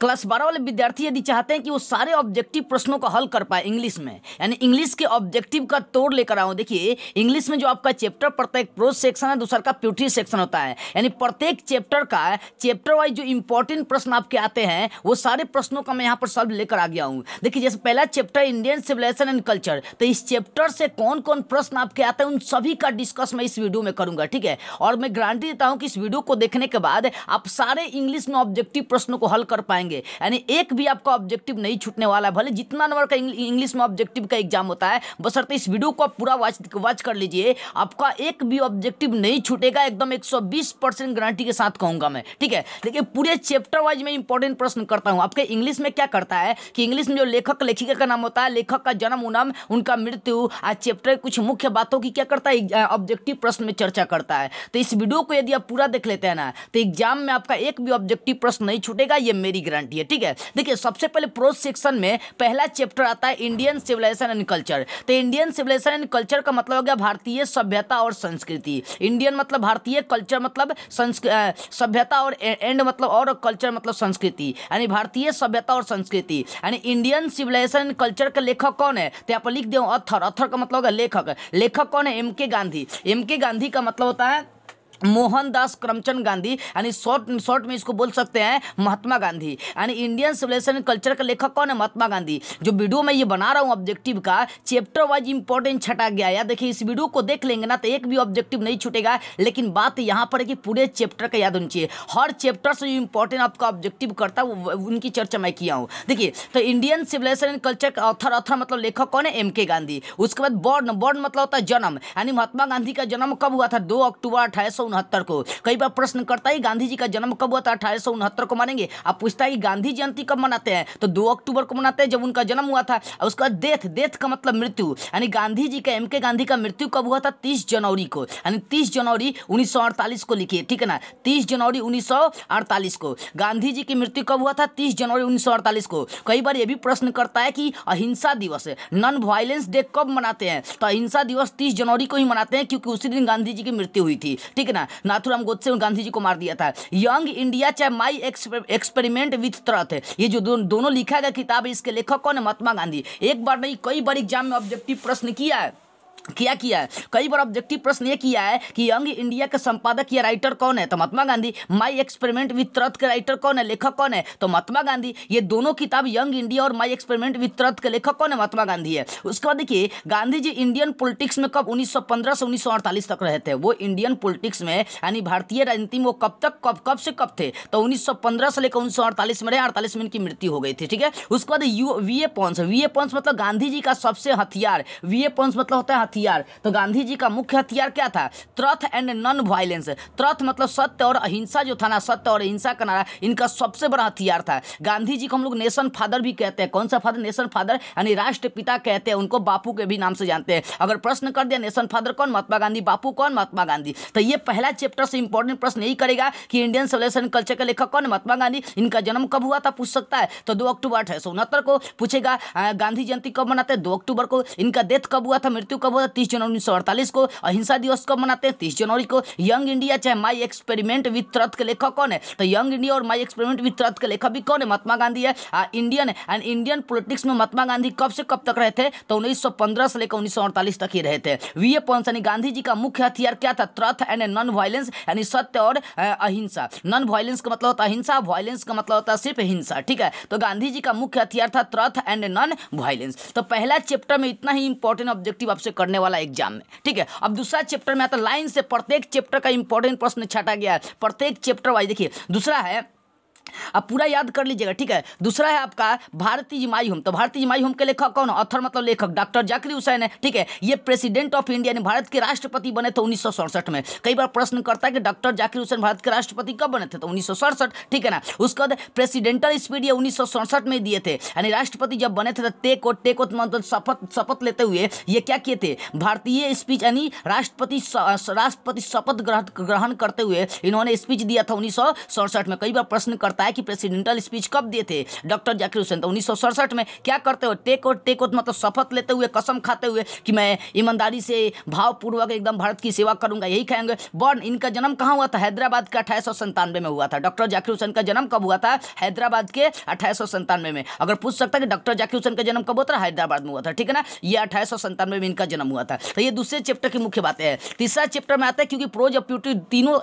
class बारह वाले विद्यार्थी यदि चाहते हैं कि वो सारे ऑब्जेक्टिव प्रश्नों को हल कर पाए इंग्लिश में यानी इंग्लिश के ऑब्जेक्टिव का तोड़ लेकर आऊँ देखिए इंग्लिश में जो आपका चैप्टर पड़ता है एक प्रोज सेक्शन है दूसरा का प्यूटरी सेक्शन होता है यानी प्रत्येक चैप्टर का चैप्टर वाइज जो इंपॉर्टेंट प्रश्न आपके आते हैं वो सारे प्रश्नों का मैं यहाँ पर सॉल्व लेकर आ गया हूँ देखिए जैसे पहला chapter Indian civilisation and culture तो इस चैप्टर से कौन कौन प्रश्न आपके आते हैं उन सभी का डिस्कस मैं इस वीडियो में करूँगा ठीक है और मैं गारंटी देता हूँ कि इस वीडियो को देखने के बाद आप सारे इंग्लिश में ऑब्जेक्टिव प्रश्नों को हल कर पाएंगे जाएंगे यानी एक भी आपका ऑब्जेक्टिव नहीं छूटने वाला है भले जितना नंबर का इंग्लिश में ऑब्जेक्टिव का एग्जाम होता है बस अर्थ इस वीडियो को आप पूरा वॉच वॉच कर लीजिए आपका एक भी ऑब्जेक्टिव नहीं छूटेगा एकदम एक गारंटी के साथ कहूंगा मैं ठीक है लेकिन पूरे चैप्टर वाइज में इंपॉर्टेंट प्रश्न करता हूँ आपके इंग्लिश में क्या करता है कि इंग्लिश में जो लेखक लेखिका का नाम होता है लेखक का जन्म उनम उनका मृत्यु आज चैप्टर कुछ मुख्य बातों की क्या करता है ऑब्जेक्टिव प्रश्न में चर्चा करता है तो इस वीडियो को यदि आप पूरा देख लेते हैं ना तो एग्जाम में आपका एक भी ऑब्जेक्टिव प्रश्न नहीं छूटेगा ये मेरी ग्रांट गारंटी है ठीक है देखिए सबसे पहले प्रोज सेक्शन में पहला चैप्टर आता है इंडियन सिविलाइजेशन एंड कल्चर तो इंडियन सिविलाइजेशन एंड कल्चर का मतलब हो गया भारतीय सभ्यता और संस्कृति इंडियन मतलब भारतीय कल्चर मतलब सभ्यता और एंड मतलब और कल्चर मतलब संस्कृति यानी भारतीय सभ्यता और संस्कृति यानी इंडियन सिविलाइजेशन एंड कल्चर का लेखक कौन है तो यहाँ पर लिख दे अथर अथर का मतलब होगा लेखक लेखक कौन है एम के गांधी एम के गांधी का मतलब होता है मोहनदास करमचंद गांधी यानी शॉर्ट शॉर्ट में इसको बोल सकते हैं महात्मा गांधी यानी इंडियन सिविलाइजेशन कल्चर का लेखक कौन है महात्मा गांधी जो वीडियो में ये बना रहा हूँ ऑब्जेक्टिव का चैप्टर वाइज इंपॉर्टेंट छटा गया या देखिए इस वीडियो को देख लेंगे ना तो एक भी ऑब्जेक्टिव नहीं छूटेगा लेकिन बात यहाँ पर है कि पूरे चैप्टर का याद होनी चाहिए हर चैप्टर से जो इंपॉर्टेंट आपका ऑब्जेक्टिव करता है उनकी चर्चा मैं किया हूँ देखिए तो इंडियन सिविलाइजेशन एंड कल्चर का ऑथर ऑथर मतलब लेखक कौन है एम के गांधी उसके बाद बॉर्न बॉर्न मतलब होता है जन्म यानी महात्मा गांधी का जन्म कब हुआ था दो अक्टूबर अठारह को कई बार प्रश्न करता है गांधी जी का जन्म कब हुआ था अठारह को मानेंगे आप पूछता है गांधी जयंती कब मनाते हैं तो दो अक्टूबर को मनाते हैं जब उनका जन्म हुआ था और उसका डेथ डेथ का मतलब मृत्यु यानी गांधी जी का एम के गांधी का मृत्यु कब हुआ था तीस जनवरी को यानी तीस जनवरी उन्नीस को लिखिए ठीक है ना तीस जनवरी उन्नीस को गांधी जी की मृत्यु कब हुआ था तीस जनवरी उन्नीस को कई बार ये भी प्रश्न करता है कि अहिंसा दिवस नॉन वायलेंस डे कब मनाते हैं तो अहिंसा दिवस तीस जनवरी को ही मनाते हैं क्योंकि उसी दिन गांधी जी की मृत्यु हुई थी ठीक है ना नाथुराम गोडसे और गांधी जी को मार दिया था यंग इंडिया चाहे माई एक्सपेरिमेंट विथ तरथ ये जो दोनों लिखा गया किताब है इसके लेखक कौन है महात्मा गांधी एक बार नहीं कई बार एग्जाम में ऑब्जेक्टिव प्रश्न किया है क्या किया है कई बार ऑब्जेक्टिव प्रश्न ये किया है कि यंग इंडिया के संपादक या राइटर कौन है तो Mahatma Gandhi my experiment with truth के राइटर कौन है लेखक कौन है तो महात्मा गांधी ये दोनों किताब यंग इंडिया और माई एक्सपेरिमेंट विद ट्रथ के लेखक कौन है महात्मा गांधी है उसके बाद देखिए गांधी जी इंडियन पॉलिटिक्स में कब उन्नीस से उन्नीस तक रहे थे वो इंडियन पोलिटिक्स में यानी भारतीय राजनीति में वो कब तक कब कब से कब थे तो उन्नीस से लेकर उन्नीस में रहे अड़तालीस में इनकी मृत्यु हो गई थी ठीक है उसके बाद यू weapons weapons मतलब गांधी जी का सबसे हथियार वी ए पॉन्स मतलब होता है हथियार तो गांधी जी का मुख्य हथियार क्या था truth and non violence truth मतलब सत्य और अहिंसा जो था ना सत्य और अहिंसा का नारा इनका सबसे बड़ा हथियार था गांधी जी को हम लोग नेशन फादर भी कहते हैं कौन सा फादर नेशन फादर यानी राष्ट्रपिता कहते हैं उनको बापू के भी नाम से जानते हैं अगर प्रश्न कर दिया नेशन फादर कौन महात्मा गांधी बापू कौन महात्मा गांधी तो ये पहला चैप्टर से इंपॉर्टेंट प्रश्न यही करेगा कि इंडियन सिविलाइजेशन कल्चर का लेखक कौन महात्मा गांधी इनका जन्म कब हुआ था पूछ सकता है तो दो अक्टूबर अठारह को पूछेगा गांधी जयंती कब मनाते हैं दो अक्टूबर को इनका डेथ कब हुआ था मृत्यु कब हुआ है तीस जनवरी उन्नीस को अहिंसा दिवस कब मनाते हैं तीस जनवरी को यंग इंडिया चाहे माई एक्सपेरिमेंट विथ रथ के लेखक कौन है तो यंग इंडिया और माई एक्सपेरिमेंट विथ रथ के लेखक भी कौन है महात्मा गांधी है इंडियन एंड इंडियन पॉलिटिक्स में महात्मा गांधी कब से कब तक रहे थे तो उन्नीस से लेकर उन्नीस तक ही रहे थे वी ए पोन्सानी गांधी जी का मुख्य हथियार क्या था ट्रथ एंड नॉन वायलेंस यानी सत्य और अहिंसा नॉन वायलेंस का मतलब होता अहिंसा वायलेंस का मतलब होता सिर्फ हिंसा ठीक है तो गांधी जी का मुख्य हथियार था ट्रथ एंड नॉन वायलेंस तो पहला चैप्टर में इतना ही इंपॉर्टेंट ऑब्जेक्टिव आपसे करने करने वाला एग्जाम में ठीक है अब दूसरा चैप्टर में आता लाइन से प्रत्येक चैप्टर का इंपॉर्टेंट प्रश्न छाटा गया है प्रत्येक चैप्टर वाइज देखिए दूसरा है आप पूरा याद कर लीजिएगा ठीक है दूसरा है आपका भारतीय जिमाई होम तो भारतीय जिमाई होम के लेखक कौन ऑथर मतलब लेखक डॉक्टर जाकिर हुसैन है ठीक है ये प्रेसिडेंट ऑफ इंडिया यानी भारत के राष्ट्रपति बने थे उन्नीस में कई बार प्रश्न करता है कि डॉक्टर जाकिर हुसैन भारत के राष्ट्रपति कब बने थे तो उन्नीस ठीक है ना उसके बाद प्रेसिडेंटल स्पीड ये उन्नीस में दिए थे यानी राष्ट्रपति जब बने थे तो टेक और टेक मतलब शपथ शपथ लेते हुए ये क्या किए थे भारतीय स्पीच यानी राष्ट्रपति राष्ट्रपति शपथ ग्रहण करते हुए इन्होंने स्पीच दिया था उन्नीस में कई बार प्रश्न करता है है कि प्रेसिडेंटल स्पीच कब दिए थे डॉक्टर जाकिर हुसैन तो उन्नीस में क्या करते हो टेक और टेक और मतलब शपथ लेते हुए कसम खाते हुए कि मैं ईमानदारी से भावपूर्वक एकदम भारत की सेवा करूंगा यही कहेंगे बॉर्न इनका जन्म कहाँ हुआ था हैदराबाद के अठारह में हुआ था डॉक्टर जाकिर हुसैन का जन्म कब हुआ था हैदराबाद के अठारह में अगर पूछ सकता है कि डॉक्टर जाकिर हुसैन का जन्म कब होता है हैदराबाद में हुआ था ठीक है ना ये अठारह में इनका जन्म हुआ था तो ये दूसरे चैप्टर की मुख्य बातें हैं तीसरा चैप्टर में आता है क्योंकि प्रोज और प्यूटी तीनों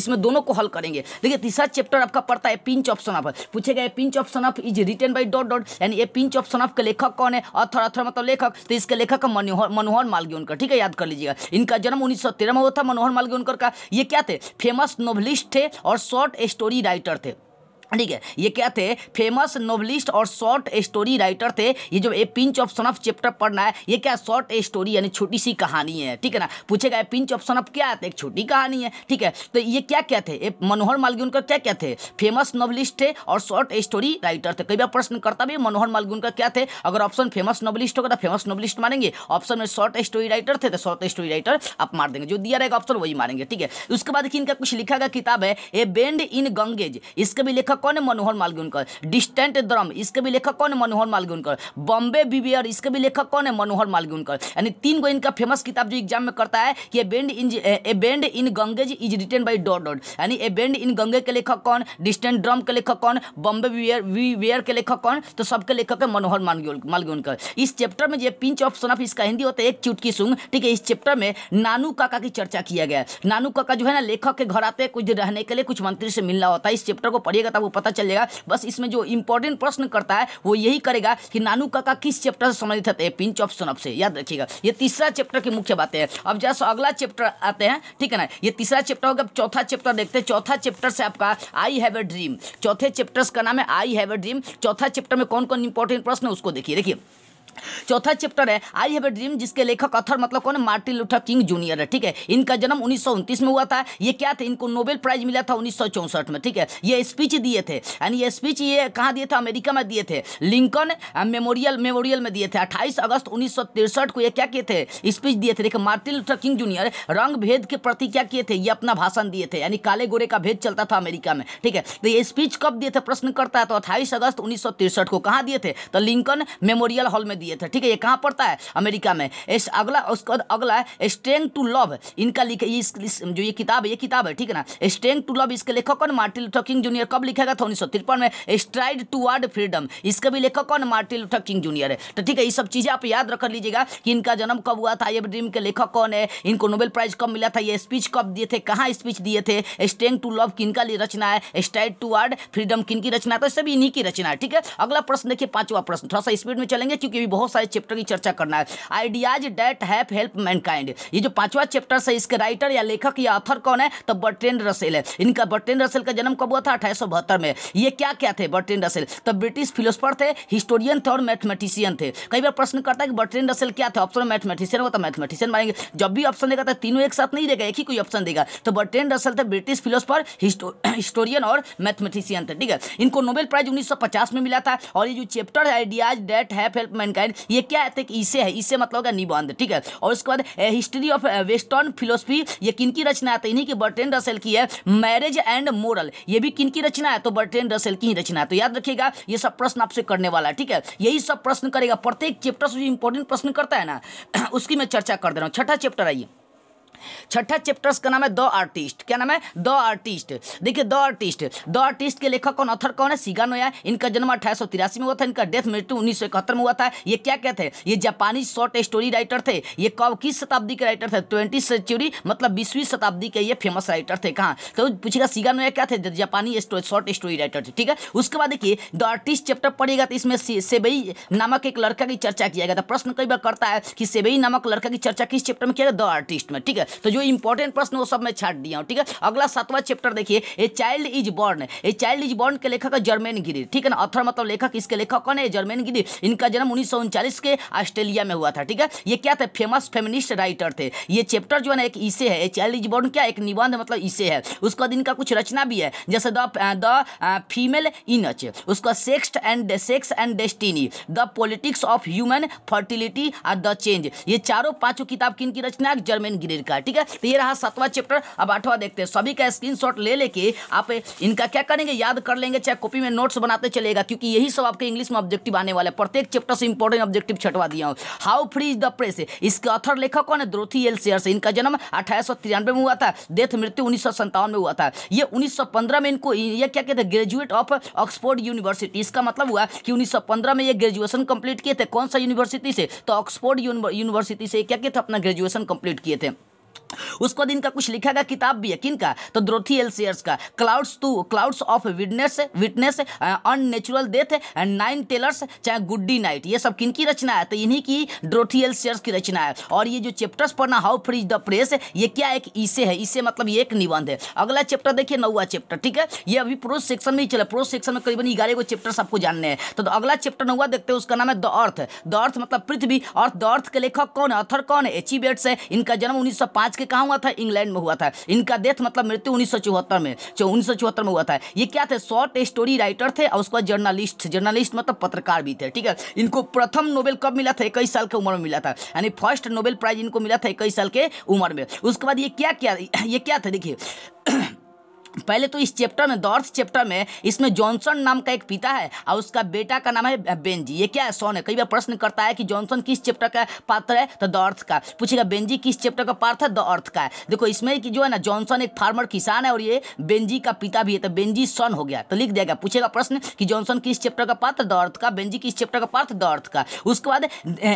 इसमें दोनों को हल करेंगे देखिए तीसरा चैप्टर आपका पड़ता है पिंच ऑप्शन ऑफ पूछे गए pinch option of is written by dot dot यानी ये पिंच ऑप्शन ऑफ के लेखक कौन है अथर अथर मतलब लेखक तो इसके लेखक मनोहर मनोहर मालगी उनका ठीक है याद कर लीजिएगा इनका जन्म उन्नीस में हुआ था मनोहर मालगी उनका ये क्या थे फेमस नोवलिस्ट थे और शॉर्ट स्टोरी राइटर थे ठीक है ये क्या थे फेमस नॉवलिस्ट और शॉर्ट स्टोरी राइटर थे ये जो a pinch of snuff chapter पढ़ना है ये क्या शॉर्ट स्टोरी यानी छोटी सी कहानी है ठीक है ना पूछेगा पिंच ऑफ सनफ क्या है तो एक छोटी कहानी है ठीक है तो ये क्या क्या थे ए मनोहर मालगी उनका क्या क्या थे फेमस नॉवलिस्ट थे और शॉर्ट स्टोरी राइटर थे कई बार प्रश्न करता भी मनोहर मालगी उनका क्या थे अगर ऑप्शन फेमस नॉवलिस्ट होगा तो फेमस नॉवलिस्ट मारेंगे ऑप्शन में शॉर्ट स्टोरी राइटर थे तो शॉर्ट स्टोरी राइटर आप मार देंगे जो दिया रहेगा ऑप्शन वही मारेंगे ठीक है उसके बाद इनका कुछ लिखा गया किताब है ए बेंड इन गंगेज इसका भी लेखक लेखक कौन है मनोहर मालगुनकर डिस्टेंट द्रम इसके भी लेखक कौन है मनोहर मालगुनकर बॉम्बे बीबियर इसके भी लेखक कौन है मनोहर मालगुनकर यानी तीन गो इनका फेमस किताब जो एग्जाम में करता है ये bend in a bend in Ganges is written by dot dot यानी ए बेंड इन गंगे के लेखक कौन डिस्टेंट ड्रम के लेखक कौन बॉम्बे वीवियर के लेखक कौन तो सबके लेखक है मनोहर मालगुनकर इस चैप्टर में जो पिंच ऑफ सोनाफ इसका हिंदी होता है एक चुटकी सुंग ठीक है इस चैप्टर में नानू काका की चर्चा किया गया नानू काका जो है ना लेखक के घर आते हैं कुछ रहने के लिए कुछ मंत्री से मिलना होता है इस चैप्टर को पढ़िएगा तब वो पता चल जाएगा बस इसमें जो इंपॉर्टेंट प्रश्न करता है वो यही करेगा कि नानू काका किस चैप्टर से संबंधित है पिंच ऑफ सोनप से याद रखिएगा ये तीसरा चैप्टर की मुख्य बातें हैं अब जैसे अगला चैप्टर आते हैं ठीक है ना ये तीसरा चैप्टर होगा चौथा चैप्टर देखते हैं चौथा चैप्टर से आपका आई हैव ए ड्रीम चौथे चैप्टर्स का नाम है आई हैव ए ड्रीम चौथा चैप्टर में कौन कौन इंपॉर्टेंट प्रश्न है उसको देखिए देखिए चौथा चैप्टर है आई हैव ए ड्रीम जिसके लेखक अथर मतलब कौन है मार्टिन लुथर किंग जूनियर है ठीक है इनका जन्म उन्नीस में हुआ था ये क्या थे इनको नोबेल प्राइज मिला था उन्नीस में ठीक है ये स्पीच दिए थे यानी ये स्पीच ये कहाँ दिए थे अमेरिका में दिए थे लिंकन मेमोरियल मेमोरियल में दिए थे अट्ठाईस अगस्त उन्नीस को ये क्या किए थे स्पीच दिए थे देखिए मार्टिन लुथर किंग जूनियर रंग भेद के प्रति क्या किए थे ये अपना भाषण दिए थे यानी काले गोरे का भेद चलता था अमेरिका में ठीक है तो ये स्पीच कब दिए थे प्रश्न करता है तो अट्ठाईस अगस्त उन्नीस को कहाँ दिए थे तो लिंकन मेमोरियल हॉल में दिए लिए था ठीक है ये कहाँ पड़ता है अमेरिका में इस अगला उसके बाद अगला है स्ट्रेंग टू लव इनका लिखे इस, इस, जो ये किताब है ये किताब है ठीक है ना स्ट्रेंग टू लव इसके लेखक कौन मार्टिन लुथर किंग जूनियर कब लिखा गया था उन्नीस में स्ट्राइड टू वर्ड फ्रीडम इसका भी लेखक कौन मार्टिन लुथर किंग जूनियर है तो ठीक है ये सब चीज़ें आप याद रख लीजिएगा कि इनका जन्म कब हुआ था ये ड्रीम के लेखक कौन है इनको नोबेल प्राइज कब मिला था ये स्पीच कब दिए थे कहाँ स्पीच दिए थे स्ट्रेंग टू लव किन लिए रचना है स्ट्राइड टू वर्ड फ्रीडम किन रचना है तो सभी इन्हीं की रचना है ठीक है अगला प्रश्न देखिए पांचवा प्रश्न थोड़ा सा स्पीड में चलेंगे क्योंकि भी बहुत सारे चैप्टर की चर्चा करना है ideas that have helped mankind ये जो पांचवा चैप्टर है इसके राइटर या लेखक या ऑथर कौन है तो बर्टेन रसेल है इनका बर्टेन रसेल का जन्म कब हुआ था अठारह में ये क्या क्या थे बर्टेन रसेल तो ब्रिटिश फिलोसफर थे हिस्टोरियन थे और मैथमेटिशियन थे कई बार प्रश्न करता है कि बर्टेन रसेल क्या थे ऑप्शन मैथमेटिशियन होता तो मैथमेटिशियन मानेंगे जब भी ऑप्शन देगा तो तीनों एक साथ नहीं देगा एक ही कोई ऑप्शन देगा तो बर्टेन रसेल थे ब्रिटिश फिलोसफर हिस्टोरियन और मैथमेटिशियन थे ठीक है इनको नोबेल प्राइज उन्नीस में मिला था और ये जो चैप्टर है ideas that have helped man mankind ये क्या है एक इसे है इसे मतलब होगा निबंध ठीक है और उसके बाद हिस्ट्री ऑफ वेस्टर्न फिलोसफी ये किन की रचना है तो इन्हीं की बर्टेन रसेल की है मैरिज एंड मोरल ये भी किन की रचना है तो बर्टेन रसेल की ही रचना है तो याद रखिएगा ये सब प्रश्न आपसे करने वाला है ठीक है यही सब प्रश्न करेगा प्रत्येक चैप्टर से जो इंपॉर्टेंट प्रश्न करता है ना उसकी मैं चर्चा कर दे रहा हूँ छठा चैप्टर आइए छठा चैप्टर्स का नाम है द आर्टिस्ट क्या नाम है द आर्टिस्ट देखिए द आर्टिस्ट द आर्टिस्ट के लेखक कौन ऑथर कौन है सीगा नोया इनका जन्म अठारह में हुआ था इनका डेथ मृत्यु उन्नीस में हुआ था ये क्या कहते हैं ये जापानी शॉर्ट स्टोरी राइटर थे ये कब किस शताब्दी के राइटर थे ट्वेंटी सेंचुरी मतलब बीसवीं शताब्दी के ये फेमस राइटर थे कहाँ तो पूछेगा सीगा नोया क्या थे जापानी शॉर्ट स्टोरी राइटर थे ठीक है उसके बाद देखिए द आर्टिस्ट चैप्टर पढ़ेगा तो इसमें सेबई नामक एक लड़का की चर्चा किया गया था प्रश्न कई बार करता है कि सेबई नामक लड़का की चर्चा किस चैप्टर में किया गया द आर्टिस्ट में ठीक है तो जो इंपॉर्टेंट प्रश्न वो सब मैं छाट दिया हूँ ठीक है अगला सातवां चैप्टर देखिए a child is born a child is born के लेखक जर्मेन गिरी ठीक है ना अथर मतलब लेखक इसके लेखक कौन है जर्मेन गिरी इनका जन्म उन्नीस के ऑस्ट्रेलिया में हुआ था ठीक है ये क्या था फेमस फेमिनिस्ट राइटर थे ये चैप्टर जो है ना एक इसे है ए चाइल्ड इज बॉर्न क्या एक निबंध मतलब इसे है उसके बाद इनका कुछ रचना भी है जैसे द फीमेल इनच उसका sex and sex and destiny the politics of human fertility और द चेंज ये चारों पांचों किताब किन की रचना है जर्मेन गिरी का है ठीक है तो ये रहा सातवां चैप्टर अब आठवां देखते हैं सभी का स्क्रीनशॉट ले लेके आप इनका क्या करेंगे याद कर लेंगे चाहे कॉपी में नोट्स बनाते चलेगा क्योंकि यही सब आपके इंग्लिश में ऑब्जेक्टिव आने वाले प्रत्येक चैप्टर से इंपॉर्टेंट ऑब्जेक्टिव छटवा दिया हूँ how free is the press इसके अथर लेखक कौन है द्रोथी एल शेयर से इनका जन्म अठारह में हुआ था डेथ मृत्यु उन्नीस में हुआ था ये उन्नीस में इनको ये क्या कहते हैं ग्रेजुएट ऑफ ऑक्सफोर्ड यूनिवर्सिटी इसका मतलब हुआ कि उन्नीस में ये ग्रेजुएशन कंप्लीट किए थे कौन सा यूनिवर्सिटी से तो ऑक्सफोर्ड यूनिवर्सिटी से क्या किए थे अपना ग्रेजुएशन कंप्लीट किए थे उसको दिन का कुछ लिखा गया किताब भी है किन का तो द्रोथी एलसियर्स का clouds to clouds of witness witness unnatural death and nine tailors चाहे गुड्डी नाइट ये सब किन की रचना है तो इन्हीं की ड्रोथी एलसियर्स की रचना है और ये जो चैप्टर्स पढ़ना हाउ फ्रीज द प्रेस ये क्या एक इसे है इसे मतलब ये एक निबंध है अगला चैप्टर देखिए नौवा चैप्टर ठीक है ये अभी प्रोस सेक्शन में ही चला प्रो सेक्शन में करीबन ग्यारह को चैप्टर सबको जानने हैं तो, तो अगला चैप्टर नौवा देखते हैं उसका नाम है द अर्थ द अर्थ मतलब पृथ्वी अर्थ द अर्थ के लेखक कौन है अथर कौन है एची बेट्स e है इनका जन्म उन्नीस के कहाँ हुआ था इंग्लैंड में हुआ था इनका डेथ मतलब मृत्यु उन्नीस में उन्नीस में हुआ था ये क्या थे शॉर्ट स्टोरी राइटर थे और उसके बाद जर्नलिस्ट जर्नलिस्ट मतलब पत्रकार भी थे ठीक है इनको प्रथम नोबेल कब मिला था इक्कीस साल की उम्र में मिला था यानी फर्स्ट नोबेल प्राइज इनको मिला था इक्कीस साल के उम्र में उसके बाद ये क्या क्या ये क्या था देखिए पहले तो इस चैप्टर में दौर्थ चैप्टर में इसमें जॉनसन नाम का एक पिता है और उसका बेटा का नाम है बेंजी ये क्या है सोन है कई बार प्रश्न करता है कि जॉनसन किस चैप्टर का पात्र है तो दौर्थ का पूछेगा बेंजी किस चैप्टर का पात्र है द अर्थ का है देखो इसमें कि जो है ना जॉनसन एक फार्मर किसान है और ये बेंजी का पिता भी है तो बेंजी सोन हो गया तो लिख देगा पूछेगा प्रश्न कि जॉनसन किस चैप्टर का पात्र द अर्थ का बेंजी किस चैप्टर का पात्र द अर्थ का उसके बाद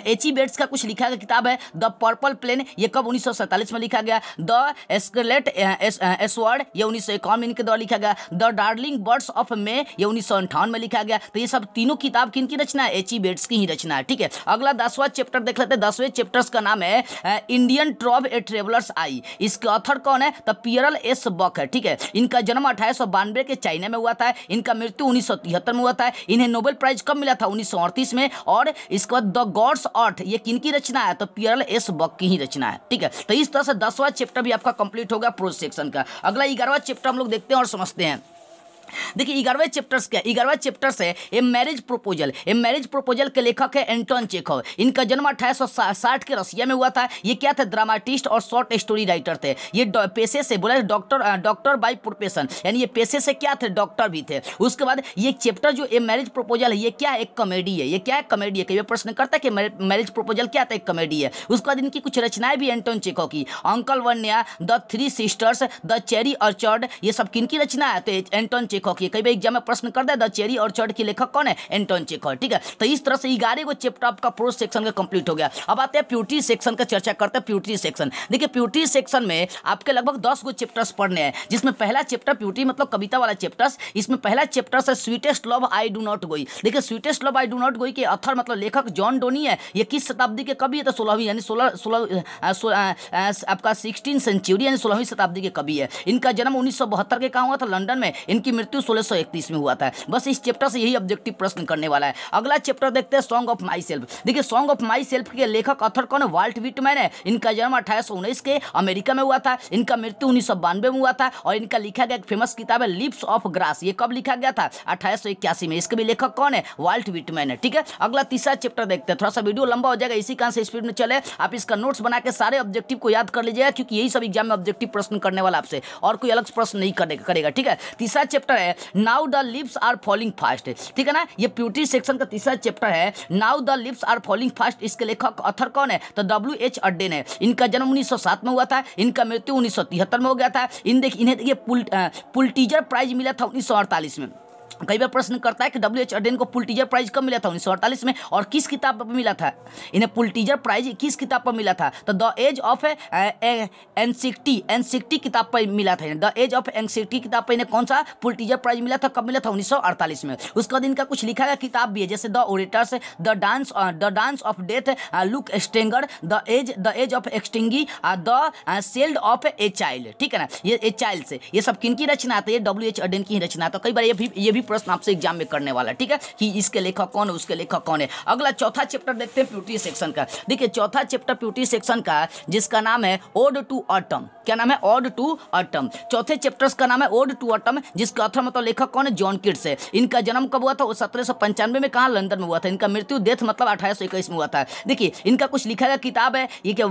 एच ई बेट्स का कुछ लिखा गया किताब है द पर्पल प्लेन ये कब उन्नीस में लिखा गया द एस्कलेट एसवर्ड ये उन्नीस कॉम इनके द्वारा लिखा गया the darling buds of May ये उन्नीस में लिखा गया तो ये सब तीनों किताब किन की रचना है एच ई बेट्स की ही रचना है ठीक है अगला दसवा चैप्टर देख लेते हैं दसवें चैप्टर्स का नाम है इंडियन ट्रॉब ए ट्रेवलर्स आई इसके ऑथर कौन है तो पियरल एस बॉक है ठीक है इनका जन्म अठारह सौ बानवे के चाइना में हुआ था इनका मृत्यु उन्नीस सौ तिहत्तर में हुआ था इन्हें नोबेल प्राइज कब मिला था उन्नीस सौ अड़तीस में और इसके बाद द गॉड्स अर्थ ये किन की रचना है तो पियरल एस बॉक की ही रचना है ठीक है तो इस तरह से दसवा चैप्टर भी आपका कंप्लीट होगा प्रो सेक्शन का अगला ग्यारहवा चैप्टर हम लोग देखते हैं और समझते हैं देखिए ग्यारहवें चैप्टर्स क्या ग्यारहवें चैप्टर्स है a marriage proposal a marriage proposal के लेखक है एंटोन चेखव इनका जन्म अठारह सौ साठ के रसिया में हुआ था ये क्या था ड्रामाटिस्ट और शॉर्ट स्टोरी राइटर थे ये पेशे से बोला डॉक्टर डॉक्टर बाई प्रोफेशन यानी ये पेशे से क्या थे डॉक्टर भी थे उसके बाद ये चैप्टर जो ए मैरिज प्रोपोजल है ये क्या एक कॉमेडी है ये क्या है कॉमेडी है कभी प्रश्न करता है कि मैरिज प्रोपोजल क्या था एक कॉमेडी है उसके बाद इनकी कुछ रचनाएं भी एंटोन चेखव की uncle Vanya the three sisters the cherry orchard ये सब किन की रचना है तो एंटोन चेखो चेखक ये कई बार एग्जाम में प्रश्न कर दे द चेरी और चर्ट के लेखक कौन है एंटोन चेखक ठीक है तो इस तरह से ग्यारह को चैप्टर आपका प्रोज सेक्शन का कंप्लीट हो गया अब आते हैं प्यूटी सेक्शन का चर्चा करते हैं प्यूटी सेक्शन देखिए प्यूटी सेक्शन में आपके लगभग दस गो चैप्टर्स पढ़ने हैं जिसमें पहला चैप्टर प्यूटी मतलब कविता वाला चैप्टर्स इसमें पहला चैप्टर है sweetest love I do not go देखिए sweetest love I do not go के अथर मतलब लेखक जॉन डोनी है ये किस शताब्दी के कवि है तो सोलहवीं यानी सोलह सोलह आपका सिक्सटीन सेंचुरी यानी सोलहवीं शताब्दी के कवि है इनका जन्म उन्नीस के कहा हुआ था लंडन में इनकी मृत्यु ऑब्जेक्टिव सोलह में हुआ था बस इस चैप्टर से यही ऑब्जेक्टिव प्रश्न करने वाला है अगला चैप्टर देखते हैं सॉन्ग ऑफ माई सेल्फ देखिए सॉन्ग ऑफ माई सेल्फ के लेखक अथर कौन वाल्ट विटमैन है इनका जन्म अठारह के अमेरिका में हुआ था इनका मृत्यु उन्नीस में हुआ था और इनका लिखा गया एक फेमस किताब है लिप्स ऑफ ग्रास ये कब लिखा गया था अठारह में इसके भी लेखक कौन है वाल्ट विटमैन है ठीक है अगला तीसरा चैप्टर देखते हैं थोड़ा सा वीडियो लंबा हो जाएगा इसी कारण से स्पीड में चले आप इसका नोट्स बना के सारे ऑब्जेक्टिव को याद कर लीजिएगा क्योंकि यही सब एग्जाम में ऑब्जेक्टिव प्रश्न करने वाला आपसे और कोई अलग प्रश्न नहीं करेगा ठीक है तीसरा चैप्टर है now the leaves are falling fast ठीक है ना ये प्यूटी सेक्शन का तीसरा चैप्टर है now the leaves are falling fast इसके लेखक ऑथर कौन है तो डब्ल्यू एच अड्डे ने इनका जन्म उन्नीस में हुआ था इनका मृत्यु उन्नीस में हो गया था इन देख इन्हें देखिए पुल, पुलटीजर प्राइज मिला था उन्नीस में कई बार प्रश्न करता है कि डब्ल्यू एच अडेन को पुलटीजर प्राइज कब मिला था उन्नीस में और किस किताब पर मिला था इन्हें पुलटीजर प्राइज किस किताब पर मिला था तो the age of anxiety anxiety किताब पर मिला था द एज ऑफ एनसिक्टी किताब पर इन्हें कौन सा पुलटीजर प्राइज मिला था कब मिला था उन्नीस में उसके बाद इनका कुछ लिखा गया किताब भी है जैसे the orators the dance the dance of death look stranger the age the age of एक्सटिंगी the shield of Achilles ठीक है ना ये ए चाइल्ड से ये सब किन की रचना था ये डब्ल्यू एच अडेन की रचना था तो कई बार ये भी ये भी प्रश्न आपसे एग्जाम में करने वाला है ठीक है कि इसके लेखक कौन है उसके लेखक कौन है अगला चौथा चैप्टर देखते हैं प्यूटी सेक्शन का देखिए चौथा चैप्टर प्यूटी सेक्शन का जिसका नाम है ओड टू ऑटम क्या नाम है ओड टू ऑटम चौथे चैप्टर्स का नाम है ओड टू ऑटम जिसका अथर मतलब लेखक कौन है जॉन किड्स है इनका जन्म कब हुआ था वो सत्रह में कहा लंदन में हुआ था इनका मृत्यु डेथ मतलब अठारह में हुआ था देखिए इनका कुछ लिखा गया किताब है ये क्या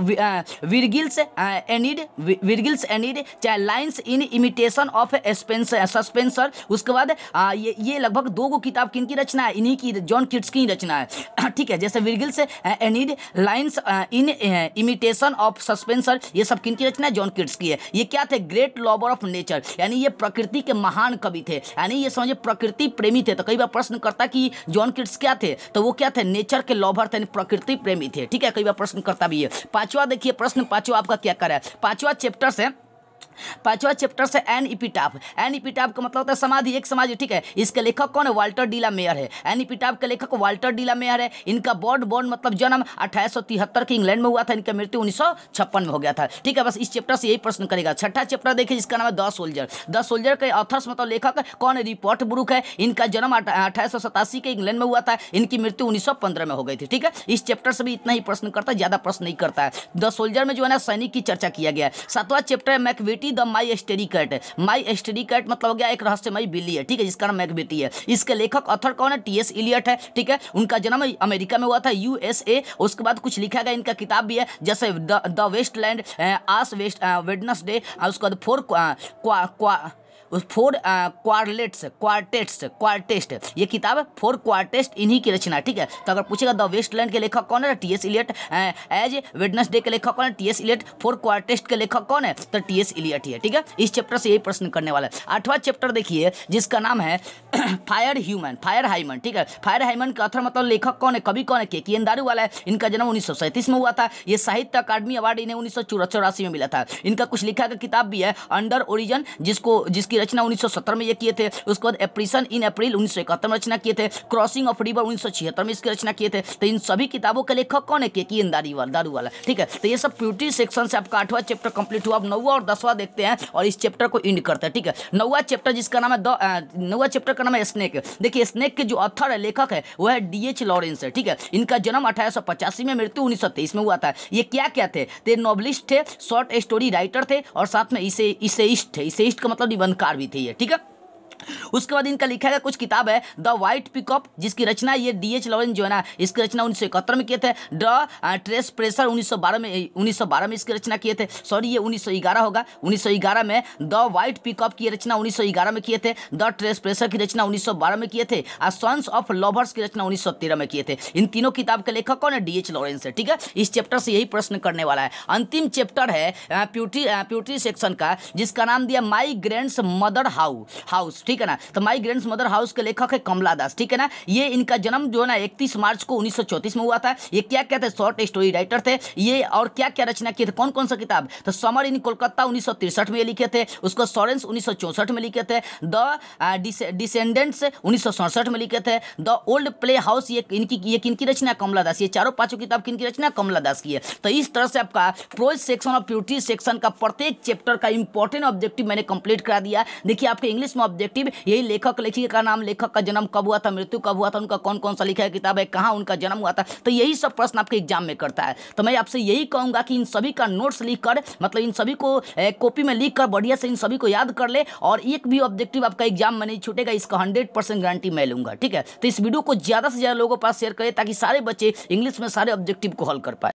विरगिल्स एनिड विरगिल्स एनिड चाहे lines in imitation of Spenser उसके बाद ये ये लगभग दो गो किताब किन की रचना है इन्हीं की जॉन किट्स की रचना है ठीक है जैसे Virgil's Aeneid lines in imitation of Spenser ये सब किन की रचना है जॉन किट्स की है ये क्या थे ग्रेट लॉबर ऑफ नेचर यानी ये प्रकृति के महान कवि थे यानी ये समझे प्रकृति प्रेमी थे तो कई बार प्रश्न करता कि जॉन किट्स क्या थे तो वो क्या थे नेचर के लॉबर थे प्रकृति प्रेमी थे ठीक है कई बार प्रश्न करता भी है पांचवा देखिए प्रश्न पांचवा आपका क्या कर है पांचवा चैप्टर है पांचवा चैप्टर से एन इपिटाप एन इपिटाप का मतलब होता है समाधि एक समाधि ठीक है इसके लेखक कौन है वाल्टर डीला मेयर है एन इपिटाप के लेखक वाल्टर डीला मेयर है इनका बॉर्ड बॉर्ड मतलब जन्म अठारह के इंग्लैंड में हुआ था इनका मृत्यु उन्नीस में हो गया था ठीक है बस इस चैप्टर से यही प्रश्न करेगा छठा चैप्टर देखिए जिसका नाम है द सोल्जर द सोल्जर के ऑथर्स मतलब लेखक कौन है रिपोर्ट ब्रुक है इनका जन्म अठारह के इंग्लैंड में हुआ था इनकी मृत्यु उन्नीस में हो गई थी ठीक है इस चैप्टर से भी इतना ही प्रश्न करता है ज्यादा प्रश्न नहीं करता है द सोल्जर में जो है ना सैनिक की चर्चा किया गया है सातवां चैप्टर है Macavity the mystery cat mystery cat मतलब हो गया एक रहस्यमय बिल्ली है ठीक है जिसका नाम मैकबेटी है इसके लेखक ऑथर कौन है टी एस इलियट है ठीक है उनका जन्म अमेरिका में हुआ था यूएसए उसके बाद कुछ लिखा गया इनका किताब भी है जैसे the waste land ash waste Wednesday उसके बाद फोर क्वा, क्वा, क्वा उस फोर क्वारलेट्स क्वार्टेट्स क्वार्टेस्ट ये किताब है फोर क्वार्टेस्ट इन्हीं की रचना ठीक है तो अगर पूछेगा द वेस्टलैंड के लेखक कौन है T S Eliot ash Wednesday के लेखक कौन है T S Eliot four quartets के लेखक कौन है तो टी एस इलियट ही है ठीक है इस चैप्टर से यही प्रश्न करने वाला है आठवां चैप्टर देखिए जिसका नाम है फायर ह्यूमन फायर हाइमन ठीक है फायर हाइमन का अथर मतलब लेखक कौन है कभी कौन है के एन दारू वाला है इनका जन्म उन्नीस में हुआ था ये साहित्य अकादमी अवार्ड इन्हें उन्नीस में मिला था इनका कुछ लिखा का किताब भी है अंडर ओरिजन जिसको जिसकी रचना 1970 में ये किए थे उसके बाद एप्रिसन इन अप्रैल उन्नीस में रचना किए थे क्रॉसिंग ऑफ रिवर उन्नीस में इसकी रचना किए थे तो इन सभी किताबों के लेखक कौन है केकी की दारू वाला दारू वाला ठीक है तो ये सब प्यूटी सेक्शन से आपका आठवां चैप्टर कंप्लीट हुआ अब नौवा और दसवा देखते हैं और इस चैप्टर को एंड करते हैं ठीक है नौवा चैप्टर जिसका नाम है नौवा चैप्टर का नाम है स्नेक देखिए स्नेक के जो ऑथर है लेखक है वह है डी एच लॉरेंस है ठीक है इनका जन्म अठारह सौ पचासी में मृत्यु उन्नीस सौ तेईस में हुआ था ये क्या क्या थे तो ये नॉवलिस्ट थे शॉर्ट स्टोरी राइटर थे और साथ में इसे इसे इसेइस्ट थे इसेइस्ट का मतलब निबंधकार भी थी ये ठीक है उसके बाद इनका लिखा गया कुछ किताब है द व्हाइट पिकअप जिसकी रचना ये डी एच लॉरेंस जो है ना इसकी रचना उन्नीस में किए थे द ट्रेस प्रेशर 1912 में 1912 में इसकी रचना किए थे सॉरी ये 1911 होगा 1911 में द व्हाइट पिकअप की रचना 1911 में किए थे द ट्रेस प्रेशर की रचना 1912 में किए थे और सन्स ऑफ लवर्स की रचना 1913 में किए थे इन तीनों किताब के लेखक कौन है डी एच लॉरेंस है ठीक है इस चैप्टर से यही प्रश्न करने वाला है अंतिम चैप्टर है प्यूटी प्यूटी सेक्शन का जिसका नाम दिया my grandmother how house ठीक ठीक है ना तो माई ग्रैंड मदर हाउस के लेखक है कमला दास ठीक है ना ये इनका जन्म जो है ना इकतीस मार्च को उन्नीस में हुआ था ये क्या क्या थे शॉर्ट स्टोरी राइटर थे ये और क्या क्या रचना किए थे कौन कौन सा किताब तो समर इन कोलकाता उन्नीस में ये लिखे थे उसको सॉरेंस उन्नीस में लिखे थे द डिसेंडेंट्स उन्नीस में लिखे थे द ओल्ड प्ले हाउस ये इनकी ये किनकी रचना कमला दास ये चारों पांचों किताब किनकी रचना कमला दास की है तो इस तरह से आपका प्रोज सेक्शन और प्यूटी सेक्शन का प्रत्येक चैप्टर का इंपॉर्टेंट ऑब्जेक्टिव मैंने कंप्लीट करा दिया देखिए आपके इंग्लिश में ऑब्जेक्टिव तरकीब यही लेखक लेखिका का नाम लेखक का जन्म कब हुआ था मृत्यु कब हुआ था उनका कौन कौन सा लिखा है किताब है कहाँ उनका जन्म हुआ था तो यही सब प्रश्न आपके एग्जाम में करता है तो मैं आपसे यही कहूँगा कि इन सभी का नोट्स लिख कर मतलब इन सभी को कॉपी में लिख कर बढ़िया से इन सभी को याद कर ले और एक भी ऑब्जेक्टिव आपका एग्जाम में नहीं छूटेगा इसका हंड्रेड गारंटी मैं लूँगा ठीक है तो इस वीडियो को ज़्यादा से ज़्यादा लोगों के पास शेयर करें ताकि सारे बच्चे इंग्लिश में सारे ऑब्जेक्टिव को हल कर पाए